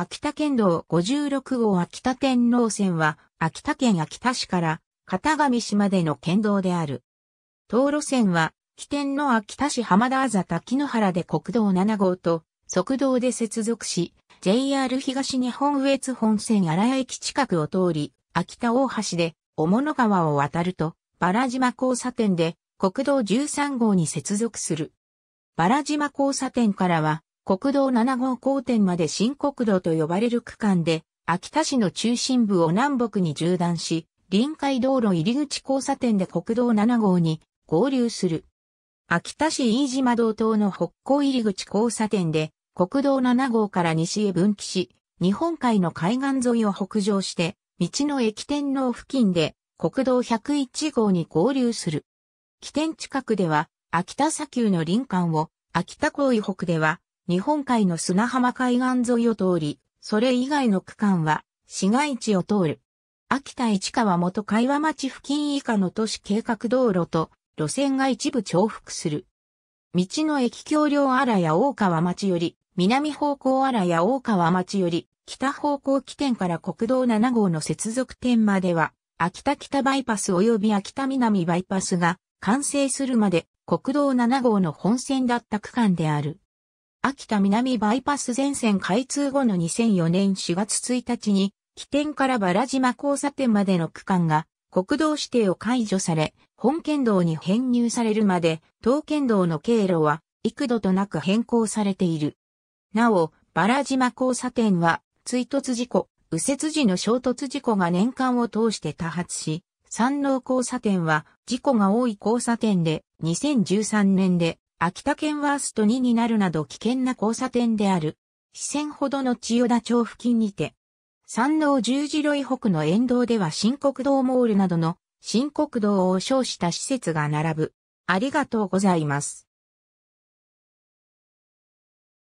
秋田県道56号秋田天皇線は、秋田県秋田市から片上市までの県道である。道路線は、起点の秋田市浜田あざ滝野原で国道7号と、側道で接続し、JR 東日本越本線荒谷駅近くを通り、秋田大橋で、小物川を渡ると、バラ島交差点で、国道13号に接続する。バラ島交差点からは、国道7号交点まで新国道と呼ばれる区間で、秋田市の中心部を南北に縦断し、臨海道路入口交差点で国道7号に合流する。秋田市飯島道東の北港入口交差点で、国道7号から西へ分岐し、日本海の海岸沿いを北上して、道の駅天皇付近で国道101号に合流する。起点近くでは、秋田砂丘の林間を、秋田港以北では、日本海の砂浜海岸沿いを通り、それ以外の区間は市街地を通る。秋田市川元会話町付近以下の都市計画道路と路線が一部重複する。道の駅橋梁荒や大川町より、南方向荒や大川町より、北方向起点から国道7号の接続点までは、秋田北バイパス及び秋田南バイパスが完成するまで国道7号の本線だった区間である。秋田南バイパス全線開通後の2004年4月1日に、起点からバラ島交差点までの区間が国道指定を解除され、本県道に編入されるまで、東県道の経路は幾度となく変更されている。なお、バラ島交差点は、追突事故、右折時の衝突事故が年間を通して多発し、山王交差点は事故が多い交差点で2013年で秋田県ワースト2になるなど危険な交差点である、四川ほどの千代田町付近にて、山道十字路以北の沿道では新国道モールなどの新国道を称した施設が並ぶ。ありがとうございます。